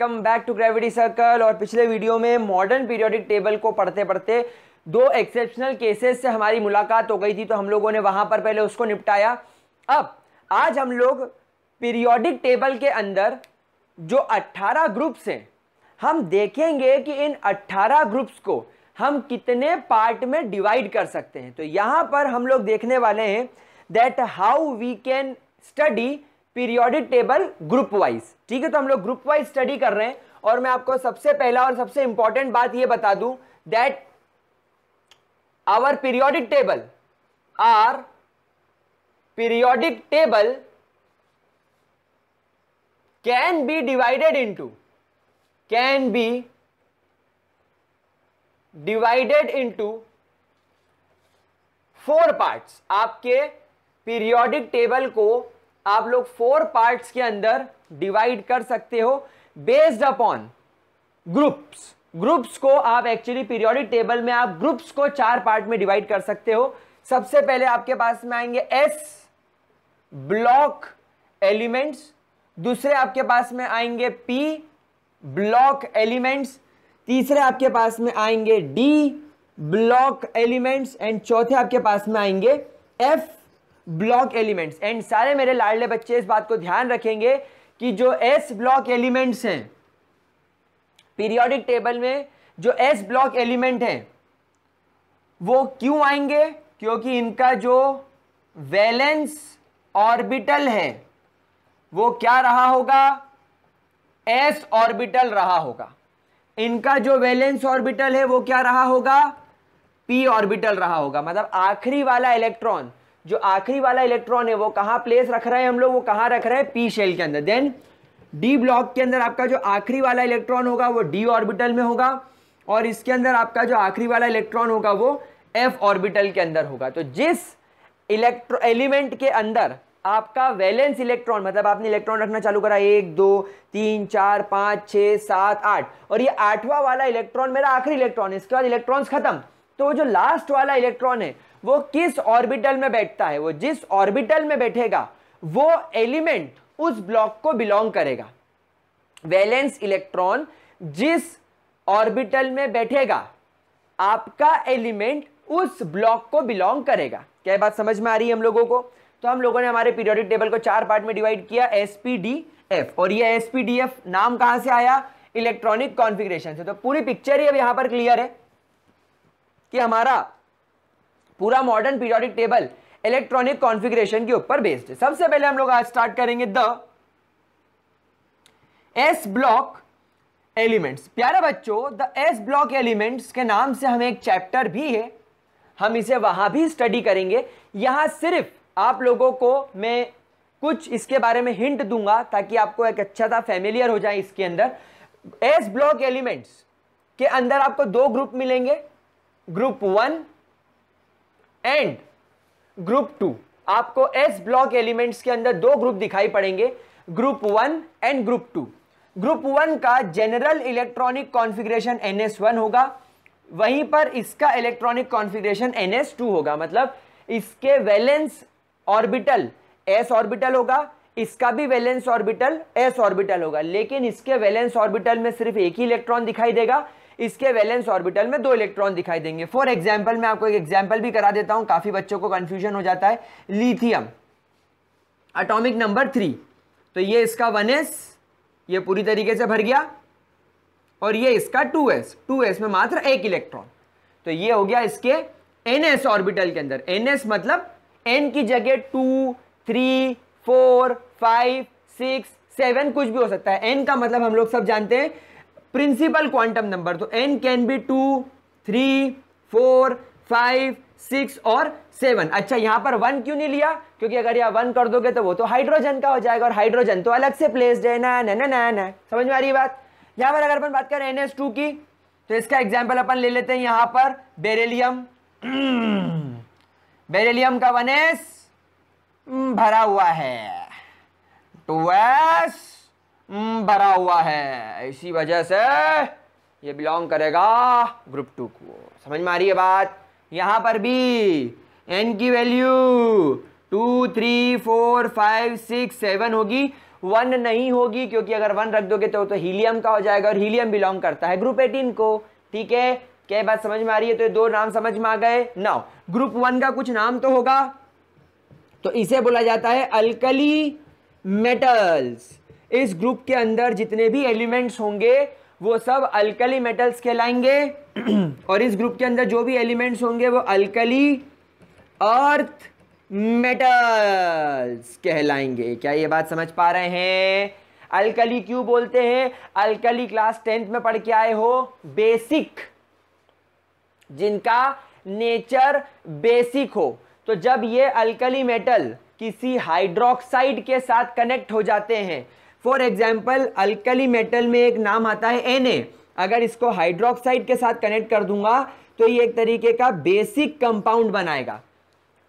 welcome back to gravity circle और पिछले video में मॉडर्न पीरियोडिक टेबल को पढ़ते पढ़ते दो एक्सेप्शनल केसेस से हमारी मुलाकात हो गई थी तो हम लोगों ने वहां पर पहले उसको निपटाया अब आज हम लोग पीरियोडिक टेबल के अंदर जो 18 ग्रुप्स हैं हम देखेंगे कि इन 18 ग्रुप्स को हम कितने पार्ट में डिवाइड कर सकते हैं तो यहाँ पर हम लोग देखने वाले हैं that how we can study periodic table group wise ठीक है तो हम लोग ग्रुप वाइज स्टडी कर रहे हैं और मैं आपको सबसे पहला और सबसे इंपॉर्टेंट बात यह बता दूं that our periodic table are periodic table can be divided into can be divided into four parts आपके पीरियोडिक टेबल को आप लोग फोर पार्ट्स के अंदर डिवाइड कर सकते हो बेस्ड अपॉन ग्रुप्स ग्रुप्स को आप एक्चुअली पीरियोडिक टेबल में आप ग्रुप्स को चार पार्ट में डिवाइड कर सकते हो सबसे पहले आपके पास में आएंगे एस ब्लॉक एलिमेंट्स दूसरे आपके पास में आएंगे पी ब्लॉक एलिमेंट्स तीसरे आपके पास में आएंगे डी ब्लॉक एलिमेंट्स एंड चौथे आपके पास में आएंगे एफ ब्लॉक एलिमेंट्स एंड सारे मेरे लाडले बच्चे इस बात को ध्यान रखेंगे कि जो एस ब्लॉक एलिमेंट्स हैं पीरियोडिक टेबल में जो एस ब्लॉक एलिमेंट हैं वो क्यों आएंगे क्योंकि इनका जो वैलेंस ऑर्बिटल है वो क्या रहा होगा एस ऑर्बिटल रहा होगा इनका जो वैलेंस ऑर्बिटल है वो क्या रहा होगा पी ऑर्बिटल रहा होगा मतलब आखिरी वाला इलेक्ट्रॉन जो आखिरी वाला इलेक्ट्रॉन है वो कहाँ प्लेस रख रहे हैं हम लोग वो कहाँ रख रहे हैं पी शेल के अंदर देन डी ब्लॉक के अंदर आपका जो आखिरी वाला इलेक्ट्रॉन होगा वो डी ऑर्बिटल में होगा और इसके अंदर आपका जो आखिरी वाला इलेक्ट्रॉन होगा वो एफ ऑर्बिटल के अंदर होगा तो जिस इलेक्ट्रो एलिमेंट के अंदर आपका वैलेंस इलेक्ट्रॉन मतलब आपने इलेक्ट्रॉन रखना चालू करा एक दो तीन चार पाँच छः सात आठ और ये आठवां वाला इलेक्ट्रॉन मेरा आखिरी इलेक्ट्रॉन है इसके बाद इलेक्ट्रॉन्स खत्म तो जो लास्ट वाला इलेक्ट्रॉन है वो किस ऑर्बिटल में बैठता है वो जिस ऑर्बिटल में बैठेगा वो एलिमेंट उस ब्लॉक को बिलोंग करेगा वैलेंस इलेक्ट्रॉन जिस ऑर्बिटल में बैठेगा आपका एलिमेंट उस ब्लॉक को बिलोंग करेगा क्या बात समझ में आ रही है हम लोगों को तो हम लोगों ने हमारे पीरियोडिक टेबल को चार पार्ट में डिवाइड किया एस और ये एस नाम कहां से आया इलेक्ट्रॉनिक कॉन्फ़िगरेशन से तो पूरी पिक्चर ही अब यहां पर क्लियर है कि हमारा पूरा modern periodic table electronic configuration के ऊपर बेस्ड है सबसे पहले हम लोग आज स्टार्ट करेंगे द एस ब्लॉक एलिमेंट्स प्यारे बच्चों द एस ब्लॉक एलिमेंट्स के नाम से हमें एक चैप्टर भी है हम इसे वहां भी स्टडी करेंगे यहां सिर्फ आप लोगों को मैं कुछ इसके बारे में हिंट दूंगा ताकि आपको एक अच्छा सा फेमिलियर हो जाए इसके अंदर एस ब्लॉक एलिमेंट्स के अंदर आपको दो ग्रुप मिलेंगे group one and group two आपको एस ब्लॉक एलिमेंट्स के अंदर दो ग्रुप दिखाई पड़ेंगे group one and group two group one का general electronic configuration n s one होगा वहीं पर इसका electronic configuration n s two होगा मतलब इसके वैलेंस ऑर्बिटल एस ऑर्बिटल होगा इसका भी वैलेंस ऑर्बिटल एस ऑर्बिटल होगा लेकिन इसके वैलेंस ऑर्बिटल में सिर्फ एक ही इलेक्ट्रॉन दिखाई देगा इसके वैलेंस ऑर्बिटल में दो इलेक्ट्रॉन दिखाई देंगे फॉर एग्जाम्पल मैं आपको एक एग्जाम्पल भी करा देता हूं काफ़ी बच्चों को कंफ्यूजन हो जाता है लिथियम अटोमिक नंबर थ्री तो ये इसका वन एस ये पूरी तरीके से भर गया और ये इसका टू एस टू एस में मात्र एक इलेक्ट्रॉन तो ये हो गया इसके एन एस ऑर्बिटल के अंदर एन एस मतलब एन की जगह two three four five six seven कुछ भी हो सकता है एन का मतलब हम लोग सब जानते हैं प्रिंसिपल क्वांटम नंबर तो n can be two three four five six और सेवन अच्छा यहाँ पर वन क्यों नहीं लिया क्योंकि अगर यहाँ वन कर दोगे तो वो तो हाइड्रोजन का हो जाएगा और हाइड्रोजन तो अलग से प्लेस है ना ना ना ना ना समझ में आ रही बात यहाँ पर अगर अपन बात करें एन की तो इसका एग्जाम्पल अपन ले लेते हैं यहाँ पर बेरेलियम बेरेलियम का वन एस भरा हुआ है एस भरा हुआ है इसी वजह से ये बिलोंग करेगा ग्रुप टू को समझ में आ रही है बात यहाँ पर भी एन की value two three four five six seven होगी वन नहीं होगी क्योंकि अगर वन रख दोगे तो तो हीलियम का हो जाएगा और हीलियम बिलोंग करता है ग्रुप एटीन को ठीक है क्या बात समझ में आ रही है तो ये दो नाम समझ में आ गए ना ग्रुप वन का कुछ नाम तो होगा तो इसे बोला जाता है अल्कली मेटल्स इस ग्रुप के अंदर जितने भी एलिमेंट्स होंगे वो सब अल्कली मेटल्स कहलाएंगे और इस ग्रुप के अंदर जो भी एलिमेंट्स होंगे वो अल्कली अर्थ मेटल्स कहलाएंगे क्या ये बात समझ पा रहे हैं अल्कली क्यों बोलते हैं अल्कली क्लास टेंथ में पढ़ के आए हो बेसिक जिनका नेचर बेसिक हो तो जब ये अल्कली मेटल किसी हाइड्रोक्साइड के साथ कनेक्ट हो जाते हैं फॉर एग्जाम्पल अल्कली मेटल में एक नाम आता है एन अगर इसको हाइड्रोक्साइड के साथ कनेक्ट कर दूंगा तो ये एक तरीके का बेसिक कंपाउंड बनाएगा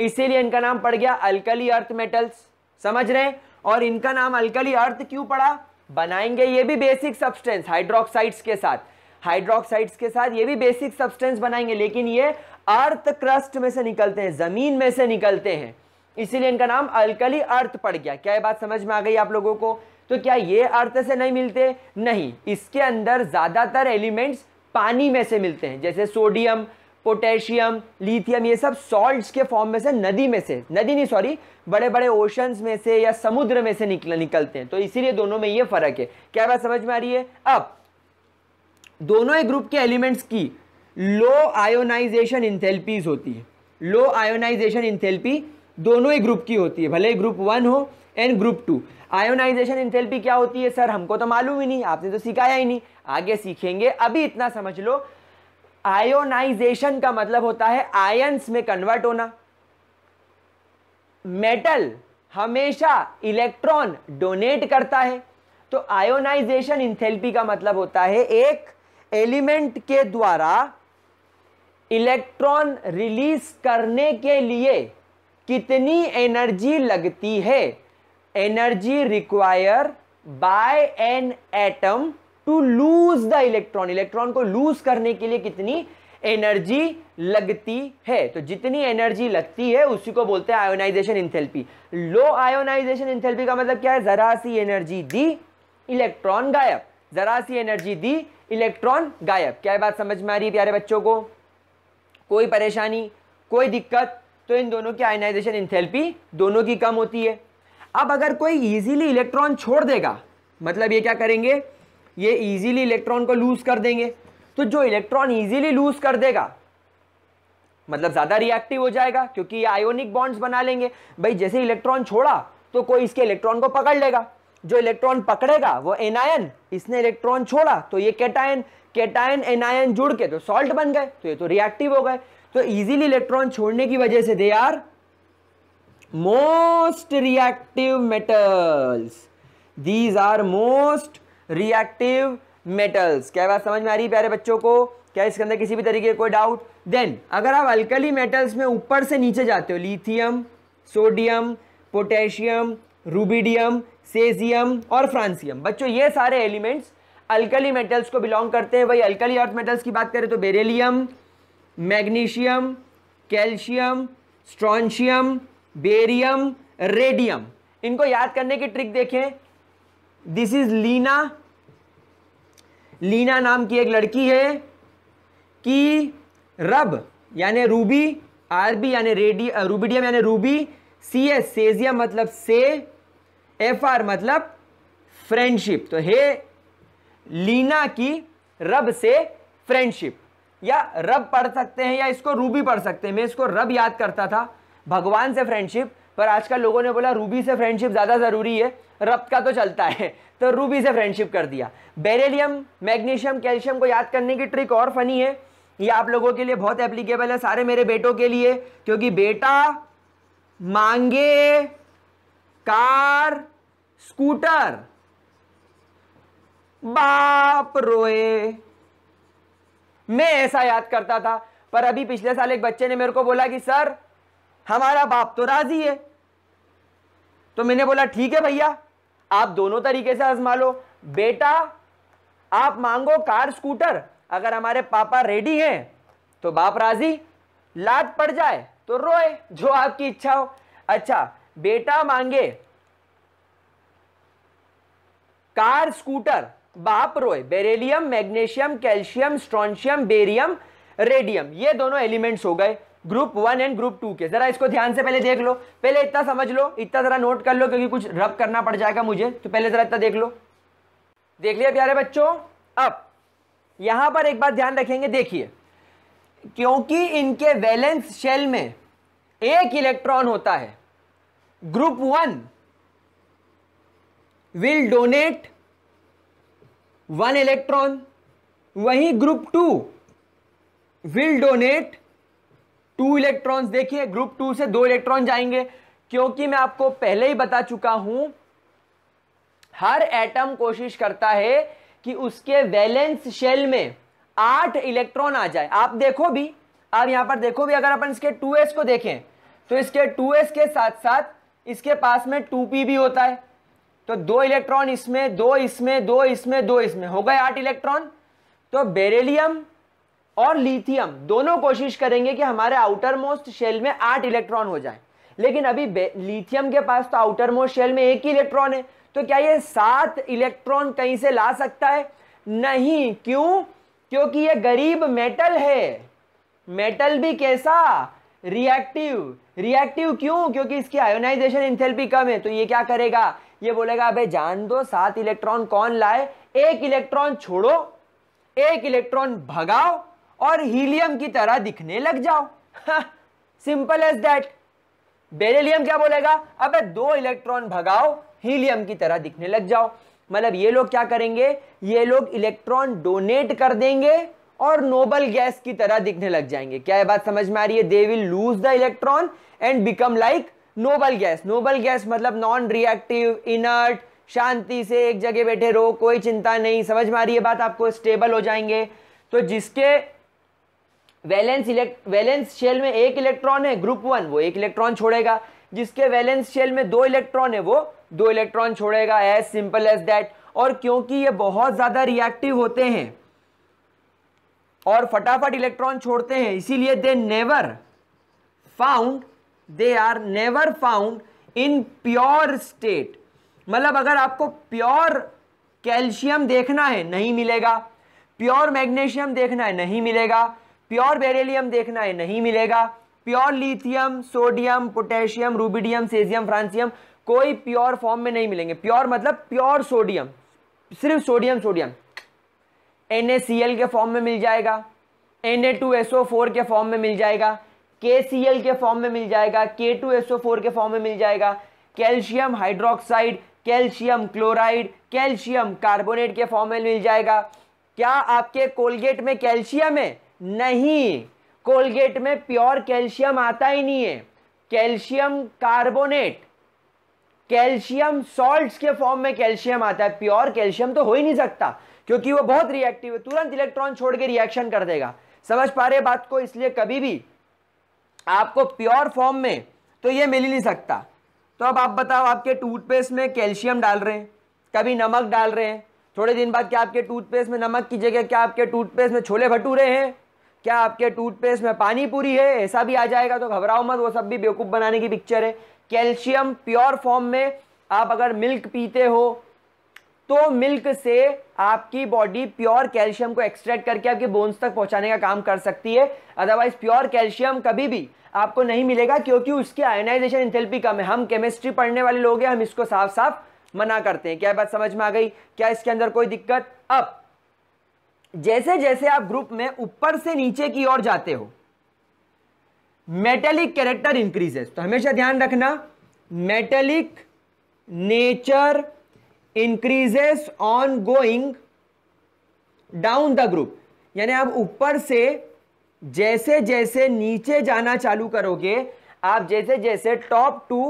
इसीलिए इनका नाम पड़ गया अल्कली अर्थ मेटल्स समझ रहे हैं और इनका नाम अल्कली अर्थ क्यों पड़ा बनाएंगे ये भी बेसिक सब्सटेंस हाइड्रोक्साइड्स के साथ हाइड्रोक्साइड्स के साथ ये भी बेसिक सब्सटेंस बनाएंगे लेकिन ये अर्थ क्रस्ट में से निकलते हैं जमीन में से निकलते हैं इसीलिए इनका नाम अल्कली अर्थ पड़ गया क्या ये बात समझ में आ गई आप लोगों को तो क्या ये अर्थ से नहीं मिलते नहीं इसके अंदर ज़्यादातर एलिमेंट्स पानी में से मिलते हैं जैसे सोडियम पोटेशियम लिथियम ये सब सॉल्ट्स के फॉर्म में से नदी में से नदी नहीं सॉरी बड़े बड़े ओशंस में से या समुद्र में से निकल निकलते हैं तो इसीलिए दोनों में ये फर्क है क्या बात समझ में आ रही है अब दोनों ही ग्रुप के एलिमेंट्स की लो आयोनाइजेशन इंथेल्पीज होती है लो आयोनाइजेशन इंथेल्पी दोनों ही ग्रुप की होती है भले ही ग्रुप वन हो and group two ionization enthalpy क्या होती है सर हमको तो मालूम ही नहीं आपने तो सिखाया ही नहीं आगे सीखेंगे अभी इतना समझ लो आयोनाइजेशन का मतलब होता है आयंस में कन्वर्ट होना मेटल हमेशा इलेक्ट्रॉन डोनेट करता है तो आयोनाइजेशन इंथेल्पी का मतलब होता है एक एलिमेंट के द्वारा इलेक्ट्रॉन रिलीज करने के लिए कितनी एनर्जी लगती है energy require by an atom to lose the electron electron को लूज करने के लिए कितनी एनर्जी लगती है तो जितनी एनर्जी लगती है उसी को बोलते हैं ionization enthalpy low ionization enthalpy का मतलब क्या है जरा सी एनर्जी दी इलेक्ट्रॉन गायब ज़रा सी एनर्जी दी इलेक्ट्रॉन गायब क्या बात समझ में आ रही है प्यारे बच्चों को कोई परेशानी कोई दिक्कत तो इन दोनों की आयनाइजेशन इंथेलपी दोनों की कम होती है अब अगर कोई इजीली इलेक्ट्रॉन छोड़ देगा मतलब ये क्या करेंगे ये इजीली इलेक्ट्रॉन को लूज़ कर देंगे तो जो इलेक्ट्रॉन इजीली लूज़ कर देगा मतलब ज़्यादा रिएक्टिव हो जाएगा क्योंकि ये आयोनिक बॉन्ड्स बना लेंगे भाई जैसे इलेक्ट्रॉन छोड़ा तो कोई इसके इलेक्ट्रॉन को पकड़ लेगा जो इलेक्ट्रॉन पकड़ेगा वो एनायन इसने इलेक्ट्रॉन छोड़ा तो ये कैटायन कैटायन एनायन जुड़ के तो सॉल्ट बन गए तो ये तो रिएक्टिव हो गए तो इजीली इलेक्ट्रॉन छोड़ने की वजह से they are most reactive metals these are most reactive metals क्या बात समझ में आ रही है प्यारे बच्चों को क्या इसके अंदर किसी भी तरीके कोई डाउट देन अगर आप अल्कली मेटल्स में ऊपर से नीचे जाते हो lithium sodium potassium rubidium caesium और फ्रांसियम बच्चों ये सारे एलिमेंट्स अल्कली मेटल्स को बिलोंग करते हैं वही अल्कली अर्थ मेटल्स की बात करें तो beryllium magnesium calcium strontium barium radium इनको याद करने की ट्रिक देखें दिस इज लीना लीना नाम की एक लड़की है कि रब यानी रूबी आरबी यानी रेडी रूबीडियम यानी रूबी सी एस सेजियम मतलब से एफ आर मतलब फ्रेंडशिप तो हे लीना की रब से फ्रेंडशिप या रब पढ़ सकते हैं या इसको रूबी पढ़ सकते हैं मैं इसको रब याद करता था भगवान से फ्रेंडशिप पर आजकल लोगों ने बोला रूबी से फ्रेंडशिप ज़्यादा ज़रूरी है रब का तो चलता है तो रूबी से फ्रेंडशिप कर दिया बेरेलियम मैग्नीशियम कैल्शियम को याद करने की ट्रिक और फनी है ये आप लोगों के लिए बहुत एप्लीकेबल है सारे मेरे बेटों के लिए क्योंकि बेटा मांगे कार स्कूटर बाप रोए मैं ऐसा याद करता था पर अभी पिछले साल एक बच्चे ने मेरे को बोला कि सर हमारा बाप तो राजी है तो मैंने बोला ठीक है भैया आप दोनों तरीके से आजमा लो बेटा आप मांगो कार स्कूटर अगर हमारे पापा रेडी हैं तो बाप राजी लाद पड़ जाए तो रोए जो आपकी इच्छा हो अच्छा बेटा मांगे कार स्कूटर बाप रोए beryllium magnesium calcium strontium barium radium ये दोनों एलिमेंट्स हो गए group one and group two के जरा इसको ध्यान से पहले देख लो पहले इतना समझ लो इतना जरा नोट कर लो क्योंकि कुछ रब करना पड़ जाएगा मुझे तो पहले जरा इतना देख लो देख लिया प्यारे बच्चों अब यहां पर एक बात ध्यान रखेंगे देखिए क्योंकि इनके वैलेंस शेल में एक इलेक्ट्रॉन होता है group one will donate one electron वहीं group two will donate two electrons देखिए ग्रुप टू से दो इलेक्ट्रॉन जाएंगे क्योंकि मैं आपको पहले ही बता चुका हूं हर एटम कोशिश करता है कि उसके वैलेंस शेल में आठ इलेक्ट्रॉन आ जाए आप देखो भी आप यहां पर देखो भी अगर अपन इसके 2s को देखें तो इसके 2s के साथ साथ इसके पास में 2p भी होता है तो दो इलेक्ट्रॉन इसमें दो इसमें दो इसमें दो इसमें हो गए आठ इलेक्ट्रॉन तो बेरेलियम और लिथियम दोनों कोशिश करेंगे कि हमारे आउटर मोस्ट शेल में आठ इलेक्ट्रॉन हो जाए लेकिन अभी लिथियम के पास तो आउटर मोस्ट शेल में एक ही इलेक्ट्रॉन है तो क्या ये सात इलेक्ट्रॉन कहीं से ला सकता है नहीं क्यों क्योंकि ये गरीब मेटल है मेटल भी कैसा रिएक्टिव रिएक्टिव क्यों क्योंकि इसकी आयोनाइजेशन इंथेल्पी कम है तो ये क्या करेगा ये बोलेगा अभी जान दो सात इलेक्ट्रॉन कौन लाए एक इलेक्ट्रॉन छोड़ो एक इलेक्ट्रॉन भगाओ और हीलियम की तरह दिखने लग जाओ सिंपल एज दैट बेरेलियम क्या बोलेगा अबे दो इलेक्ट्रॉन भगाओ हीलियम की तरह दिखने लग जाओ मतलब ये लोग क्या करेंगे ये लोग इलेक्ट्रॉन डोनेट कर देंगे और नोबल गैस की तरह दिखने लग जाएंगे क्या ये बात समझ में आ रही है they will lose the electron and become like noble gas noble gas मतलब नॉन रिएक्टिव इनर्ट शांति से एक जगह बैठे रहो कोई चिंता नहीं समझ में आ रही है बात आपको स्टेबल हो जाएंगे तो जिसके वैलेंस इलेक्ट वैलेंस शेल में एक इलेक्ट्रॉन है ग्रुप वन वो एक इलेक्ट्रॉन छोड़ेगा जिसके वैलेंस शेल में दो इलेक्ट्रॉन है वो दो इलेक्ट्रॉन छोड़ेगा एज सिंपल एज दैट और क्योंकि ये बहुत ज़्यादा रिएक्टिव होते हैं और फटाफट इलेक्ट्रॉन छोड़ते हैं इसीलिए they never found they are never found in pure state मतलब अगर आपको प्योर कैल्शियम देखना है नहीं मिलेगा प्योर मैग्नीशियम देखना है नहीं मिलेगा प्योर बेरेलियम देखना है नहीं मिलेगा pure lithium sodium potassium rubidium caesium francium कोई प्योर फॉर्म में नहीं मिलेंगे प्योर मतलब प्योर सोडियम सिर्फ सोडियम सोडियम एन के फॉर्म में मिल जाएगा एन के फॉर्म में मिल जाएगा के सी एल के फॉर्म में मिल जाएगा K two S O four के फॉर्म में मिल जाएगा calcium hydroxide calcium chloride calcium carbonate के फॉर्म में मिल जाएगा क्या आपके कोलगेट में कैल्शियम है नहीं कोलगेट में प्योर कैल्शियम आता ही नहीं है कैल्शियम कार्बोनेट कैल्शियम सॉल्ट्स के फॉर्म में कैल्शियम आता है प्योर कैल्शियम तो हो ही नहीं सकता क्योंकि वो बहुत रिएक्टिव है तुरंत इलेक्ट्रॉन छोड़ के रिएक्शन कर देगा समझ पा रहे बात को इसलिए कभी भी आपको प्योर फॉर्म में तो ये मिल ही नहीं सकता तो अब आप बताओ आपके टूथपेस्ट में कैल्शियम डाल रहे हैं कभी नमक डाल रहे हैं थोड़े दिन बाद क्या आपके टूथपेस्ट में नमक की जगह क्या आपके टूथपेस्ट में छोले भटूरे हैं क्या आपके टूथपेस्ट में पानी पूरी है ऐसा भी आ जाएगा तो घबराओ मत वो सब भी बेवकूफ़ बनाने की पिक्चर है कैल्शियम प्योर फॉर्म में आप अगर मिल्क पीते हो तो मिल्क से आपकी बॉडी प्योर कैल्शियम को एक्सट्रैक्ट करके आपके बोन्स तक पहुंचाने का काम कर सकती है अदरवाइज प्योर कैल्शियम कभी भी आपको नहीं मिलेगा क्योंकि उसकी आयोनाइजेशन इंथेल्पी कम है हम केमिस्ट्री पढ़ने वाले लोग हैं हम इसको साफ साफ मना करते हैं क्या बात समझ में आ गई क्या इसके अंदर कोई दिक्कत अब जैसे जैसे आप ग्रुप में ऊपर से नीचे की ओर जाते हो मेटेलिक कैरेक्टर इंक्रीजेस तो हमेशा ध्यान रखना metallic nature increases on going down the group यानी आप ऊपर से जैसे जैसे नीचे जाना चालू करोगे आप जैसे जैसे टॉप टू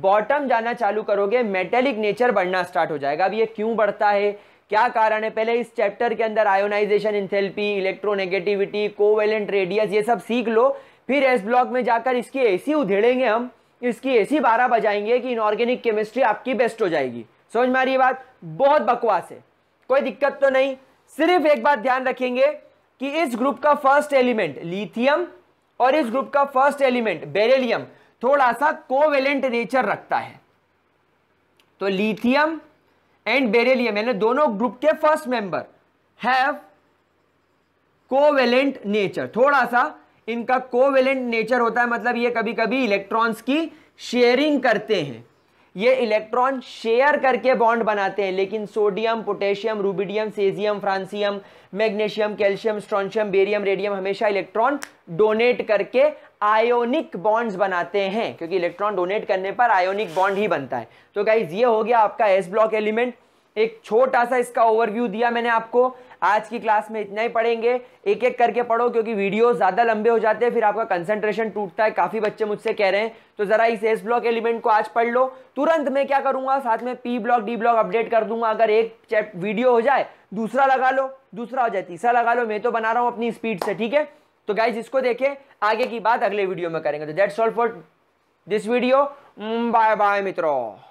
बॉटम जाना चालू करोगे मेटेलिक नेचर बढ़ना स्टार्ट हो जाएगा अब ये क्यों बढ़ता है क्या कारण है पहले इस चैप्टर के अंदर ionization enthalpy electronegativity covalent radius ये सब सीख लो फिर एस ब्लॉक में जाकर इसकी एसी उधेड़ेंगे हम इसकी एसी बारह बजाएंगे कि इनऑर्गेनिक केमिस्ट्री आपकी बेस्ट हो जाएगी समझ में आ रही है बात बहुत बकवास है कोई दिक्कत तो नहीं सिर्फ एक बात ध्यान रखेंगे कि इस ग्रुप का फर्स्ट एलिमेंट लिथियम और इस ग्रुप का फर्स्ट एलिमेंट बेरेलियम थोड़ा सा कोवेलेंट नेचर रखता है तो लिथियम एंड बेरेलियम यानी दोनों ग्रुप के first member have covalent nature थोड़ा सा इनका कोवेलेंट नेचर होता है मतलब ये कभी कभी इलेक्ट्रॉन्स की शेयरिंग करते हैं ये इलेक्ट्रॉन शेयर करके बॉन्ड बनाते हैं लेकिन sodium potassium rubidium caesium francium magnesium calcium strontium barium radium हमेशा इलेक्ट्रॉन डोनेट करके आयोनिक बॉन्ड्स बनाते हैं क्योंकि इलेक्ट्रॉन डोनेट करने पर आयोनिक बॉन्ड ही बनता है तो गाइज ये हो गया आपका एस ब्लॉक एलिमेंट एक छोटा सा इसका ओवरव्यू दिया मैंने आपको आज की क्लास में इतना ही पढ़ेंगे एक एक करके पढ़ो क्योंकि वीडियो ज़्यादा लंबे हो जाते हैं फिर आपका कंसंट्रेशन टूटता है काफ़ी बच्चे मुझसे कह रहे हैं तो ज़रा इस एस ब्लॉक एलिमेंट को आज पढ़ लो तुरंत मैं क्या करूंगा साथ में p block d block update कर दूंगा अगर एक वीडियो हो जाए दूसरा लगा लो दूसरा हो जाए तीसरा लगा लो मैं तो बना रहा हूँ अपनी स्पीड से ठीक है तो गाइज इसको देखें आगे की बात अगले वीडियो में करेंगे तो that's all for this video bye bye मित्रों